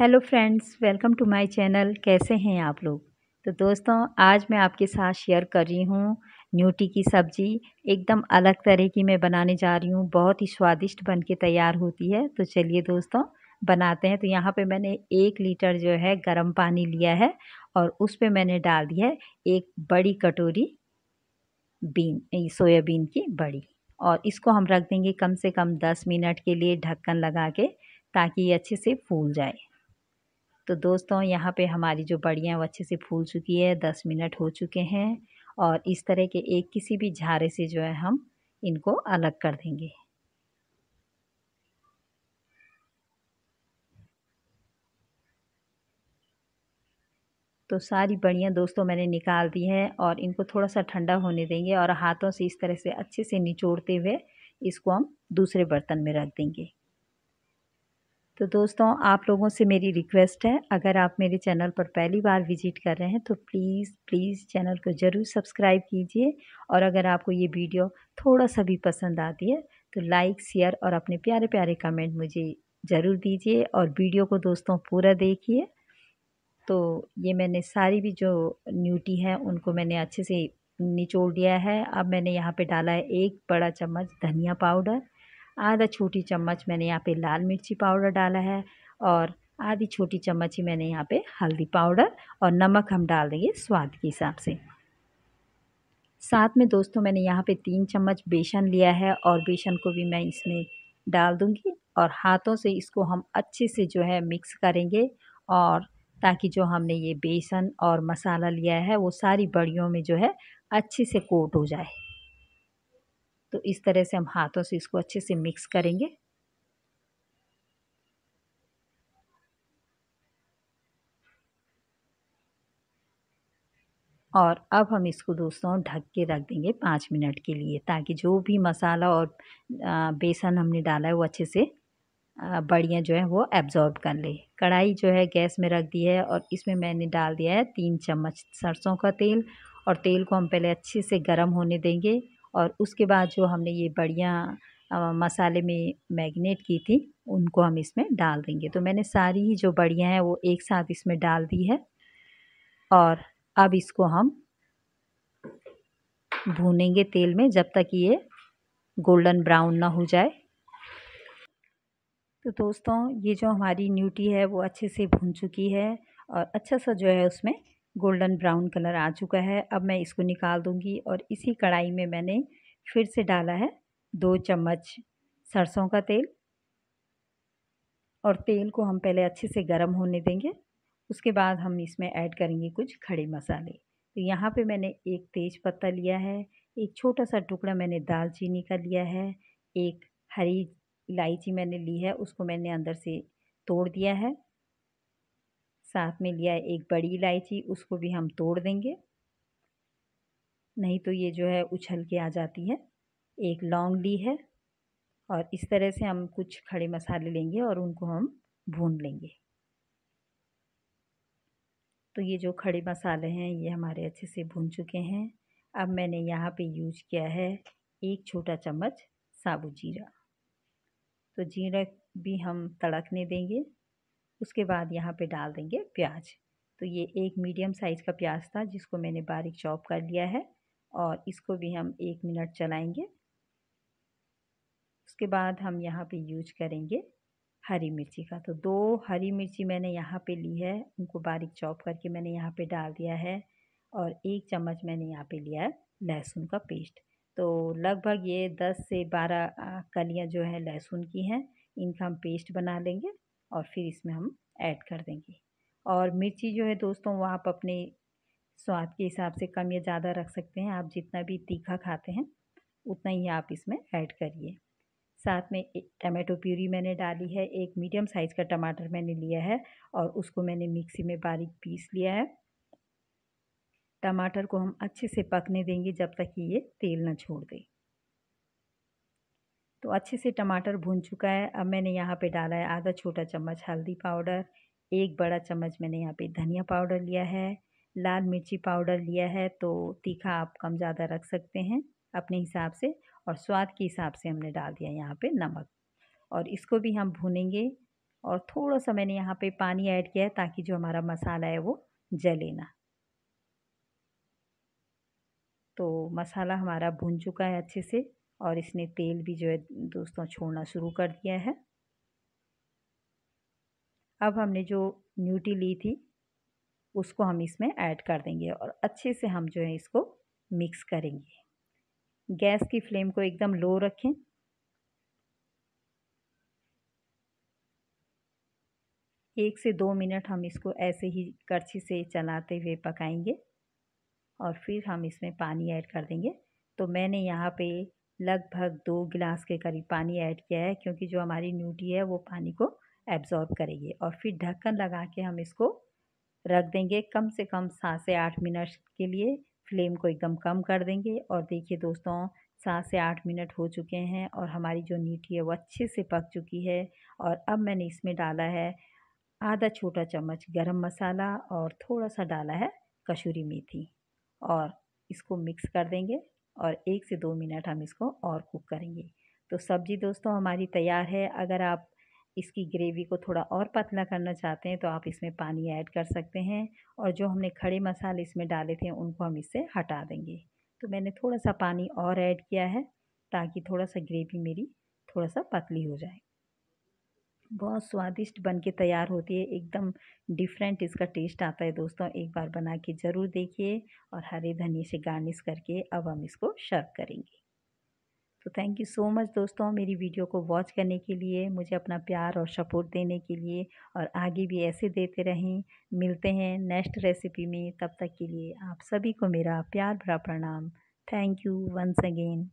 hello friends welcome to my channel कैसे हैं आप लोग तो दोस्तों आज मैं आपके साथ शेयर कर रही हूँ न्यूटी की सब्ज़ी एकदम अलग तरह की मैं बनाने जा रही हूँ बहुत ही स्वादिष्ट बन के तैयार होती है तो चलिए दोस्तों बनाते हैं तो यहाँ पे मैंने एक लीटर जो है गर्म पानी लिया है और उस पर मैंने डाल दिया है एक बड़ी कटोरी बीन सोयाबीन की बड़ी और इसको हम रख देंगे कम से कम दस मिनट के लिए ढक्कन लगा के ताकि ये अच्छे से फूल जाए तो दोस्तों यहाँ पे हमारी जो बड़ियाँ वो अच्छे से फूल चुकी है दस मिनट हो चुके हैं और इस तरह के एक किसी भी झारे से जो है हम इनको अलग कर देंगे तो सारी बड़ियाँ दोस्तों मैंने निकाल दी हैं और इनको थोड़ा सा ठंडा होने देंगे और हाथों से इस तरह से अच्छे से निचोड़ते हुए इसको हम दूसरे बर्तन में रख देंगे तो दोस्तों आप लोगों से मेरी रिक्वेस्ट है अगर आप मेरे चैनल पर पहली बार विजिट कर रहे हैं तो प्लीज़ प्लीज़ चैनल को ज़रूर सब्सक्राइब कीजिए और अगर आपको ये वीडियो थोड़ा सा भी पसंद आती है तो लाइक शेयर और अपने प्यारे प्यारे कमेंट मुझे ज़रूर दीजिए और वीडियो को दोस्तों पूरा देखिए तो ये मैंने सारी भी जो न्यूटी है उनको मैंने अच्छे से निचोड़ दिया है अब मैंने यहाँ पर डाला है एक बड़ा चम्मच धनिया पाउडर आधा छोटी चम्मच मैंने यहाँ पे लाल मिर्ची पाउडर डाला है और आधी छोटी चम्मच ही मैंने यहाँ पे हल्दी पाउडर और नमक हम डाल देंगे स्वाद के हिसाब से साथ में दोस्तों मैंने यहाँ पे तीन चम्मच बेसन लिया है और बेसन को भी मैं इसमें डाल दूँगी और हाथों से इसको हम अच्छे से जो है मिक्स करेंगे और ताकि जो हमने ये बेसन और मसाला लिया है वो सारी बड़ियों में जो है अच्छे से कोट हो जाए तो इस तरह से हम हाथों से इसको अच्छे से मिक्स करेंगे और अब हम इसको दोस्तों ढक के रख देंगे पाँच मिनट के लिए ताकि जो भी मसाला और बेसन हमने डाला है वो अच्छे से बढ़िया जो है वो एब्जॉर्ब कर ले कढ़ाई जो है गैस में रख दी है और इसमें मैंने डाल दिया है तीन चम्मच सरसों का तेल और तेल को हम पहले अच्छे से गर्म होने देंगे और उसके बाद जो हमने ये बढ़िया मसाले में मैगनेट की थी उनको हम इसमें डाल देंगे तो मैंने सारी ही जो बढ़िया हैं वो एक साथ इसमें डाल दी है और अब इसको हम भूनेंगे तेल में जब तक ये गोल्डन ब्राउन ना हो जाए तो दोस्तों ये जो हमारी न्यूटी है वो अच्छे से भून चुकी है और अच्छा सा जो है उसमें गोल्डन ब्राउन कलर आ चुका है अब मैं इसको निकाल दूंगी और इसी कढ़ाई में मैंने फिर से डाला है दो चम्मच सरसों का तेल और तेल को हम पहले अच्छे से गर्म होने देंगे उसके बाद हम इसमें ऐड करेंगे कुछ खड़े मसाले तो यहाँ पे मैंने एक तेज पत्ता लिया है एक छोटा सा टुकड़ा मैंने दालचीनी का लिया है एक हरी इलायची मैंने ली है उसको मैंने अंदर से तोड़ दिया है साथ में लिया है एक बड़ी इलायची उसको भी हम तोड़ देंगे नहीं तो ये जो है उछल के आ जाती है एक लौंग ली है और इस तरह से हम कुछ खड़े मसाले लेंगे और उनको हम भून लेंगे तो ये जो खड़े मसाले हैं ये हमारे अच्छे से भून चुके हैं अब मैंने यहाँ पे यूज किया है एक छोटा चम्मच साबुत जीरा तो जीरा भी हम तड़कने देंगे उसके बाद यहाँ पे डाल देंगे प्याज तो ये एक मीडियम साइज़ का प्याज था जिसको मैंने बारीक चॉप कर लिया है और इसको भी हम एक मिनट चलाएंगे उसके बाद हम यहाँ पे यूज करेंगे हरी मिर्ची का तो दो हरी मिर्ची मैंने यहाँ पे ली है उनको बारीक चॉप करके मैंने यहाँ पे डाल दिया है और एक चम्मच मैंने यहाँ पे लिया है लहसुन का पेस्ट तो लगभग ये दस से बारह कलियाँ जो है लहसुन की हैं इनका हम पेस्ट बना लेंगे और फिर इसमें हम ऐड कर देंगे और मिर्ची जो है दोस्तों वो आप अपने स्वाद के हिसाब से कम या ज़्यादा रख सकते हैं आप जितना भी तीखा खाते हैं उतना ही आप इसमें ऐड करिए साथ में टमाटो प्यूरी मैंने डाली है एक मीडियम साइज़ का टमाटर मैंने लिया है और उसको मैंने मिक्सी में बारीक पीस लिया है टमाटर को हम अच्छे से पकने देंगे जब तक कि ये तेल ना छोड़ दे तो अच्छे से टमाटर भून चुका है अब मैंने यहाँ पे डाला है आधा छोटा चम्मच हल्दी पाउडर एक बड़ा चम्मच मैंने यहाँ पे धनिया पाउडर लिया है लाल मिर्ची पाउडर लिया है तो तीखा आप कम ज़्यादा रख सकते हैं अपने हिसाब से और स्वाद के हिसाब से हमने डाल दिया यहाँ पर नमक और इसको भी हम भूनेंगे और थोड़ा सा मैंने यहाँ पर पानी ऐड किया है ताकि जो हमारा मसाला है वो जले ना तो मसाला हमारा भून चुका है अच्छे से और इसने तेल भी जो है दोस्तों छोड़ना शुरू कर दिया है अब हमने जो न्यूटी ली थी उसको हम इसमें ऐड कर देंगे और अच्छे से हम जो है इसको मिक्स करेंगे गैस की फ्लेम को एकदम लो रखें एक से दो मिनट हम इसको ऐसे ही करछी से चलाते हुए पकाएंगे और फिर हम इसमें पानी ऐड कर देंगे तो मैंने यहाँ पे लगभग दो गिलास के करीब पानी ऐड किया है क्योंकि जो हमारी न्यूटी है वो पानी को एब्ज़ॉर्ब करेगी और फिर ढक्कन लगा के हम इसको रख देंगे कम से कम सात से आठ मिनट के लिए फ्लेम को एकदम कम कर देंगे और देखिए दोस्तों सात से आठ मिनट हो चुके हैं और हमारी जो नीठी है वो अच्छे से पक चुकी है और अब मैंने इसमें डाला है आधा छोटा चम्मच गरम मसाला और थोड़ा सा डाला है कसूरी मेथी और इसको मिक्स कर देंगे और एक से दो मिनट हम इसको और कुक करेंगे तो सब्ज़ी दोस्तों हमारी तैयार है अगर आप इसकी ग्रेवी को थोड़ा और पतला करना चाहते हैं तो आप इसमें पानी ऐड कर सकते हैं और जो हमने खड़े मसाले इसमें डाले थे उनको हम इससे हटा देंगे तो मैंने थोड़ा सा पानी और ऐड किया है ताकि थोड़ा सा ग्रेवी मेरी थोड़ा सा पतली हो जाए बहुत स्वादिष्ट बन के तैयार होती है एकदम डिफरेंट इसका टेस्ट आता है दोस्तों एक बार बना के ज़रूर देखिए और हरे धनिए से गार्निश करके अब हम इसको सर्व करेंगे तो थैंक यू सो मच दोस्तों मेरी वीडियो को वॉच करने के लिए मुझे अपना प्यार और सपोर्ट देने के लिए और आगे भी ऐसे देते रहें मिलते हैं नेक्स्ट रेसिपी में तब तक के लिए आप सभी को मेरा प्यार भरा प्रणाम थैंक यू वंस अगेन